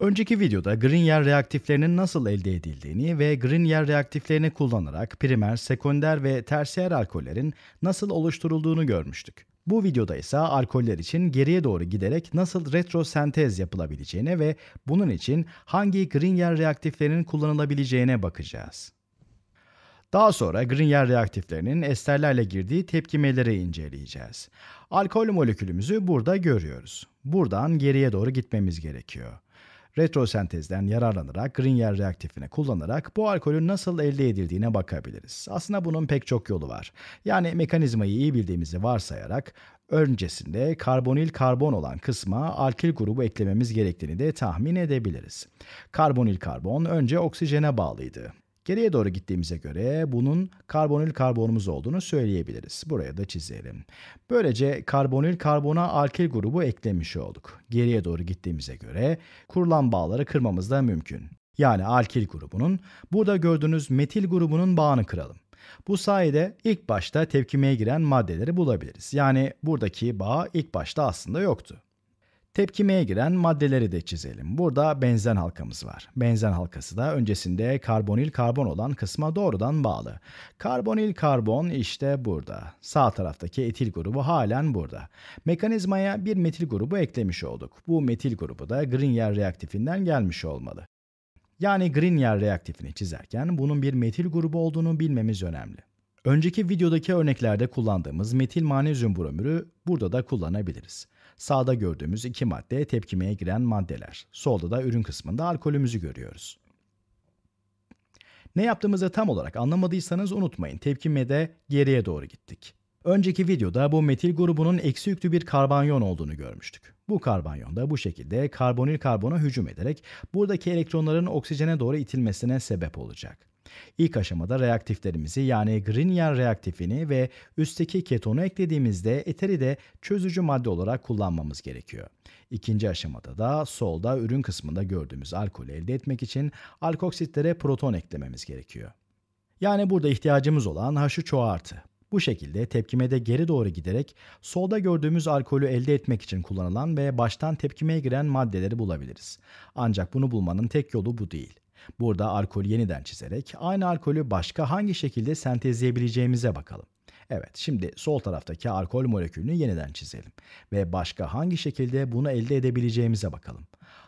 Önceki videoda Grignard reaktiflerinin nasıl elde edildiğini ve Grignard reaktiflerini kullanarak primer, sekonder ve tersiyer alkollerin nasıl oluşturulduğunu görmüştük. Bu videoda ise alkoller için geriye doğru giderek nasıl retrosentez yapılabileceğine ve bunun için hangi Grignard reaktiflerinin kullanılabileceğine bakacağız. Daha sonra Grignard reaktiflerinin esterlerle girdiği tepkimeleri inceleyeceğiz. Alkol molekülümüzü burada görüyoruz. Buradan geriye doğru gitmemiz gerekiyor retrosentezden yararlanarak Grignard reaktifini kullanarak bu alkolün nasıl elde edildiğine bakabiliriz. Aslında bunun pek çok yolu var. Yani mekanizmayı iyi bildiğimizi varsayarak öncesinde karbonil karbon olan kısma alkil grubu eklememiz gerektiğini de tahmin edebiliriz. Karbonil karbon önce oksijene bağlıydı. Geriye doğru gittiğimize göre bunun karbonil karbonumuz olduğunu söyleyebiliriz. Buraya da çizelim. Böylece karbonil karbona alkil grubu eklemiş olduk. Geriye doğru gittiğimize göre kurulan bağları kırmamız da mümkün. Yani alkil grubunun, burada gördüğünüz metil grubunun bağını kıralım. Bu sayede ilk başta tepkimeye giren maddeleri bulabiliriz. Yani buradaki bağ ilk başta aslında yoktu. Tepkimeye giren maddeleri de çizelim. Burada benzen halkamız var. Benzen halkası da öncesinde karbonil karbon olan kısma doğrudan bağlı. Karbonil karbon işte burada. Sağ taraftaki etil grubu halen burada. Mekanizmaya bir metil grubu eklemiş olduk. Bu metil grubu da Grignard reaktifinden gelmiş olmalı. Yani Grignard reaktifini çizerken bunun bir metil grubu olduğunu bilmemiz önemli. Önceki videodaki örneklerde kullandığımız metil manezyum bromürü burada da kullanabiliriz. Sağda gördüğümüz iki madde tepkimeye giren maddeler. Solda da ürün kısmında alkolümüzü görüyoruz. Ne yaptığımızı tam olarak anlamadıysanız unutmayın tepkimede geriye doğru gittik. Önceki videoda bu metil grubunun eksi yüklü bir karbanyon olduğunu görmüştük. Bu karbonyon da bu şekilde karbonil karbona hücum ederek buradaki elektronların oksijene doğru itilmesine sebep olacak. İlk aşamada reaktiflerimizi yani Grignard reaktifini ve üstteki ketonu eklediğimizde eteri de çözücü madde olarak kullanmamız gerekiyor. İkinci aşamada da solda ürün kısmında gördüğümüz alkolü elde etmek için alkoksitlere proton eklememiz gerekiyor. Yani burada ihtiyacımız olan h çoğartı. Bu şekilde tepkimede geri doğru giderek solda gördüğümüz alkolü elde etmek için kullanılan ve baştan tepkimeye giren maddeleri bulabiliriz. Ancak bunu bulmanın tek yolu bu değil. Burada alkol yeniden çizerek aynı alkolü başka hangi şekilde sentezleyebileceğimize bakalım. Evet, şimdi sol taraftaki alkol molekülünü yeniden çizelim ve başka hangi şekilde bunu elde edebileceğimize bakalım.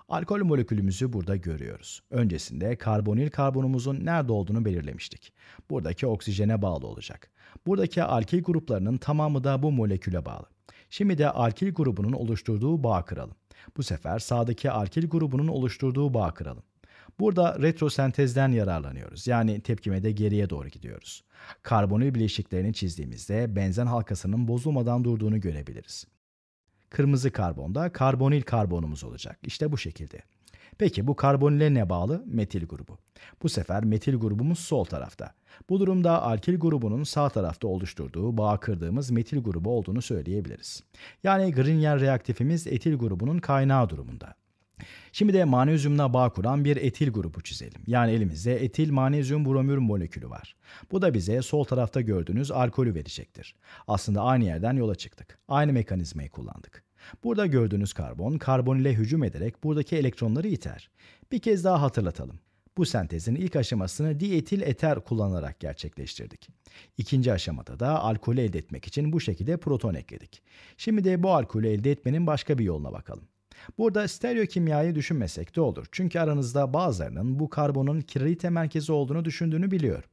Alkol molekülümüzü burada görüyoruz. Öncesinde karbonil karbonumuzun nerede olduğunu belirlemiştik. Buradaki oksijene bağlı olacak. Buradaki alkil gruplarının tamamı da bu moleküle bağlı. Şimdi de alkil grubunun oluşturduğu bağ kıralım. Bu sefer sağdaki alkil grubunun oluşturduğu bağ kıralım. Burada retrosentezden yararlanıyoruz. Yani tepkimede geriye doğru gidiyoruz. Karbonil bileşiklerini çizdiğimizde benzen halkasının bozulmadan durduğunu görebiliriz. Kırmızı karbonda karbonil karbonumuz olacak. İşte bu şekilde. Peki bu karbonile ne bağlı? Metil grubu. Bu sefer metil grubumuz sol tarafta. Bu durumda alkil grubunun sağ tarafta oluşturduğu bağ kırdığımız metil grubu olduğunu söyleyebiliriz. Yani Grignard reaktifimiz etil grubunun kaynağı durumunda. Şimdi de manezyumla bağ kuran bir etil grubu çizelim. Yani elimizde etil manezyum bromür molekülü var. Bu da bize sol tarafta gördüğünüz alkolü verecektir. Aslında aynı yerden yola çıktık. Aynı mekanizmayı kullandık. Burada gördüğünüz karbon karbonile hücum ederek buradaki elektronları iter. Bir kez daha hatırlatalım. Bu sentezin ilk aşamasını dietil eter kullanarak gerçekleştirdik. İkinci aşamada da alkolü elde etmek için bu şekilde proton ekledik. Şimdi de bu alkolü elde etmenin başka bir yoluna bakalım. Burada stereo kimyayı düşünmesek de olur. Çünkü aranızda bazılarının bu karbonun kiralite merkezi olduğunu düşündüğünü biliyor.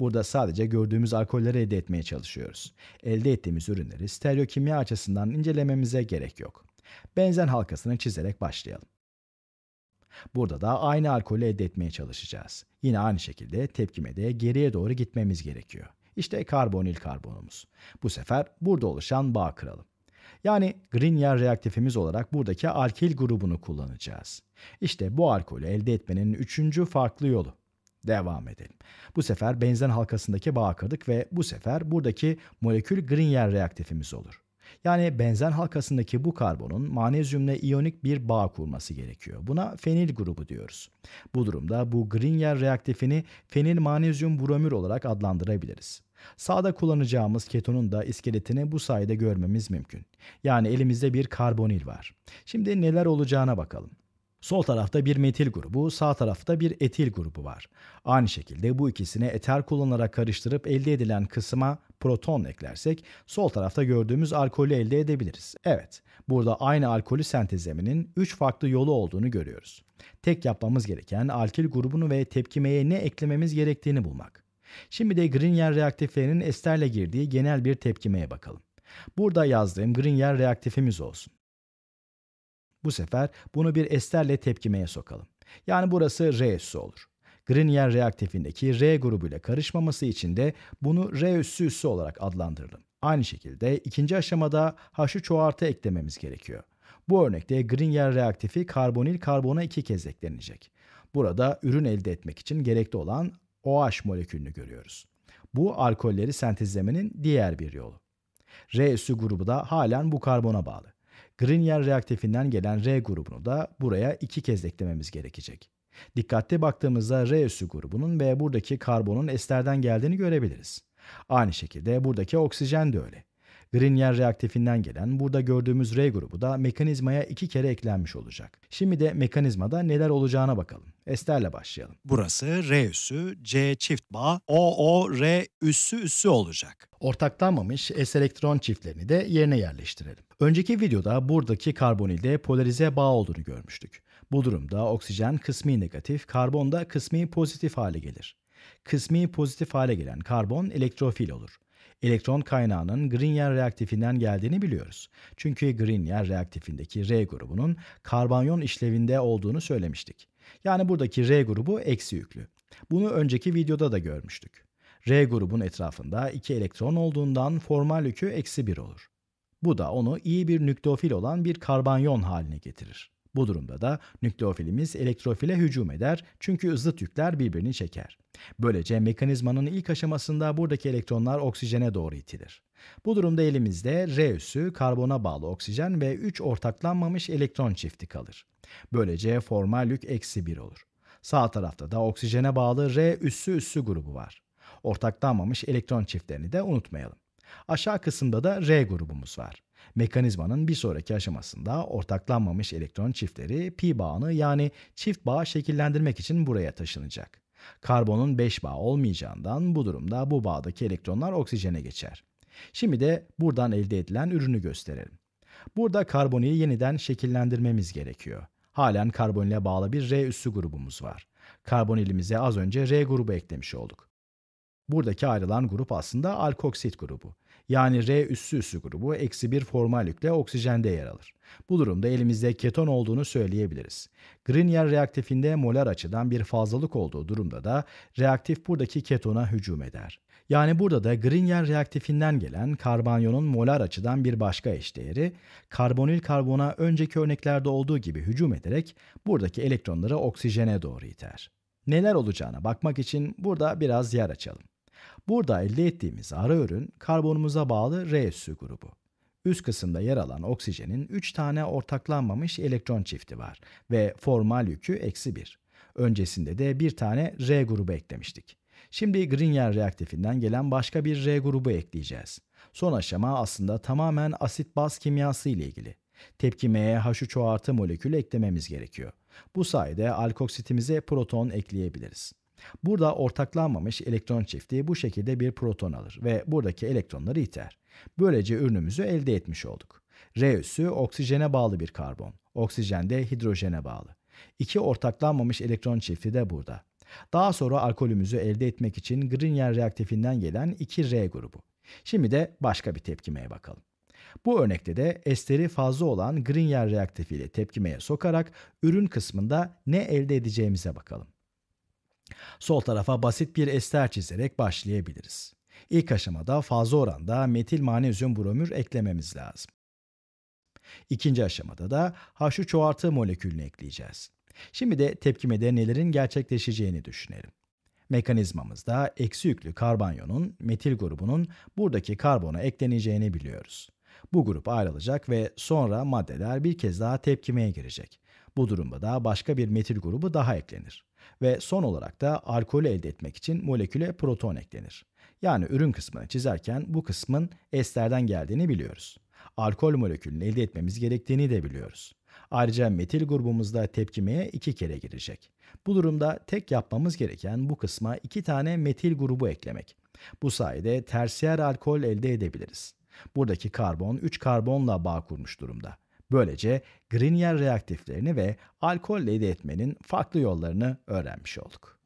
Burada sadece gördüğümüz alkolleri elde etmeye çalışıyoruz. Elde ettiğimiz ürünleri stereo kimya açısından incelememize gerek yok. Benzen halkasını çizerek başlayalım. Burada da aynı alkolü elde etmeye çalışacağız. Yine aynı şekilde tepkime de geriye doğru gitmemiz gerekiyor. İşte karbonil karbonumuz. Bu sefer burada oluşan bağ kıralım. Yani Grignard reaktifimiz olarak buradaki alkil grubunu kullanacağız. İşte bu alkolü elde etmenin üçüncü farklı yolu. Devam edelim. Bu sefer benzen halkasındaki bağ kırdık ve bu sefer buradaki molekül Grignard reaktifimiz olur. Yani benzen halkasındaki bu karbonun manezyumla iyonik bir bağ kurması gerekiyor. Buna fenil grubu diyoruz. Bu durumda bu Grignard reaktifini fenil manezyum bromür olarak adlandırabiliriz. Sağda kullanacağımız ketonun da iskeletini bu sayede görmemiz mümkün. Yani elimizde bir karbonil var. Şimdi neler olacağına bakalım. Sol tarafta bir metil grubu, sağ tarafta bir etil grubu var. Aynı şekilde bu ikisini eter kullanarak karıştırıp elde edilen kısma proton eklersek sol tarafta gördüğümüz alkolü elde edebiliriz. Evet, burada aynı alkolü sentezlemenin 3 farklı yolu olduğunu görüyoruz. Tek yapmamız gereken alkil grubunu ve tepkimeye ne eklememiz gerektiğini bulmak. Şimdi de Grignard reaktiflerinin esterle girdiği genel bir tepkimeye bakalım. Burada yazdığım Grignard reaktifimiz olsun. Bu sefer bunu bir esterle tepkimeye sokalım. Yani burası R üssü olur. Grignard reaktifindeki R grubuyla karışmaması için de bunu R üssü üssü olarak adlandıralım. Aynı şekilde ikinci aşamada H'ı çoğartı eklememiz gerekiyor. Bu örnekte Grignard reaktifi karbonil karbona iki kez eklenecek. Burada ürün elde etmek için gerekli olan OH molekülünü görüyoruz. Bu alkolleri sentezlemenin diğer bir yolu. R üssü grubu da halen bu karbona bağlı. Grignard reaktifinden gelen R grubunu da buraya iki kez eklememiz gerekecek. Dikkatli baktığımızda R üssü grubunun ve buradaki karbonun esterden geldiğini görebiliriz. Aynı şekilde buradaki oksijen de öyle. Grignard reaktifinden gelen burada gördüğümüz R grubu da mekanizmaya iki kere eklenmiş olacak. Şimdi de mekanizmada neler olacağına bakalım. Esterle başlayalım. Burası R üssü, C çift bağ, O O R üssü üssü olacak. Ortaklanmamış S elektron çiftlerini de yerine yerleştirelim. Önceki videoda buradaki karbonilde polarize bağ olduğunu görmüştük. Bu durumda oksijen kısmi negatif, karbon da kısmi pozitif hale gelir. Kısmi pozitif hale gelen karbon elektrofil olur. Elektron kaynağının Grignard reaktifinden geldiğini biliyoruz. Çünkü Grignard reaktifindeki R grubunun karbonyon işlevinde olduğunu söylemiştik. Yani buradaki R grubu eksi yüklü. Bunu önceki videoda da görmüştük. R grubun etrafında iki elektron olduğundan formal yükü eksi 1 olur. Bu da onu iyi bir nükleofil olan bir karbanyon haline getirir. Bu durumda da nükleofilimiz elektrofile hücum eder çünkü zıt yükler birbirini çeker. Böylece mekanizmanın ilk aşamasında buradaki elektronlar oksijene doğru itilir. Bu durumda elimizde R üssü karbona bağlı oksijen ve 3 ortaklanmamış elektron çifti kalır. Böylece formal yük eksi 1 olur. Sağ tarafta da oksijene bağlı R üssü üssü grubu var. Ortaklanmamış elektron çiftlerini de unutmayalım. Aşağı kısımda da R grubumuz var. Mekanizmanın bir sonraki aşamasında ortaklanmamış elektron çiftleri pi bağını yani çift bağ şekillendirmek için buraya taşınacak. Karbonun 5 bağ olmayacağından bu durumda bu bağdaki elektronlar oksijene geçer. Şimdi de buradan elde edilen ürünü gösterelim. Burada karboniyi yeniden şekillendirmemiz gerekiyor. Halen karbon ile bağlı bir R üssü grubumuz var. Karbonilimize az önce R grubu eklemiş olduk. Buradaki ayrılan grup aslında alkoksit grubu yani R üssü üssü grubu eksi bir formal oksijende yer alır. Bu durumda elimizde keton olduğunu söyleyebiliriz. Grignard reaktifinde molar açıdan bir fazlalık olduğu durumda da reaktif buradaki ketona hücum eder. Yani burada da Grignard reaktifinden gelen karbanyonun molar açıdan bir başka eşdeğeri, karbonil karbona önceki örneklerde olduğu gibi hücum ederek buradaki elektronları oksijene doğru iter. Neler olacağına bakmak için burada biraz yer açalım. Burada elde ettiğimiz ara ürün karbonumuza bağlı Reüssü grubu. Üst kısımda yer alan oksijenin 3 tane ortaklanmamış elektron çifti var ve formal yükü eksi 1. Öncesinde de bir tane R grubu eklemiştik. Şimdi Grignard reaktifinden gelen başka bir R grubu ekleyeceğiz. Son aşama aslında tamamen asit-baz kimyası ile ilgili. Tepkimeye H3O artı molekül eklememiz gerekiyor. Bu sayede alkoksitimize proton ekleyebiliriz. Burada ortaklanmamış elektron çiftliği bu şekilde bir proton alır ve buradaki elektronları iter. Böylece ürünümüzü elde etmiş olduk. R üssü oksijene bağlı bir karbon. Oksijen de hidrojene bağlı. İki ortaklanmamış elektron çifti de burada. Daha sonra alkolümüzü elde etmek için Grignard reaktifinden gelen 2R grubu. Şimdi de başka bir tepkimeye bakalım. Bu örnekte de esteri fazla olan Grignard reaktifiyle tepkimeye sokarak ürün kısmında ne elde edeceğimize bakalım. Sol tarafa basit bir ester çizerek başlayabiliriz. İlk aşamada fazla oranda metil manezyum bromür eklememiz lazım. İkinci aşamada da H3 molekülünü ekleyeceğiz. Şimdi de tepkimede nelerin gerçekleşeceğini düşünelim. Mekanizmamızda eksi yüklü karbanyonun metil grubunun buradaki karbona ekleneceğini biliyoruz. Bu grup ayrılacak ve sonra maddeler bir kez daha tepkimeye girecek. Bu durumda da başka bir metil grubu daha eklenir. Ve son olarak da alkolü elde etmek için moleküle proton eklenir. Yani ürün kısmını çizerken bu kısmın esterden geldiğini biliyoruz. Alkol molekülünü elde etmemiz gerektiğini de biliyoruz. Ayrıca metil grubumuzda tepkimeye iki kere girecek. Bu durumda tek yapmamız gereken bu kısma iki tane metil grubu eklemek. Bu sayede tersiyer alkol elde edebiliriz. Buradaki karbon 3 karbonla bağ kurmuş durumda. Böylece Grignard reaktiflerini ve alkol elde etmenin farklı yollarını öğrenmiş olduk.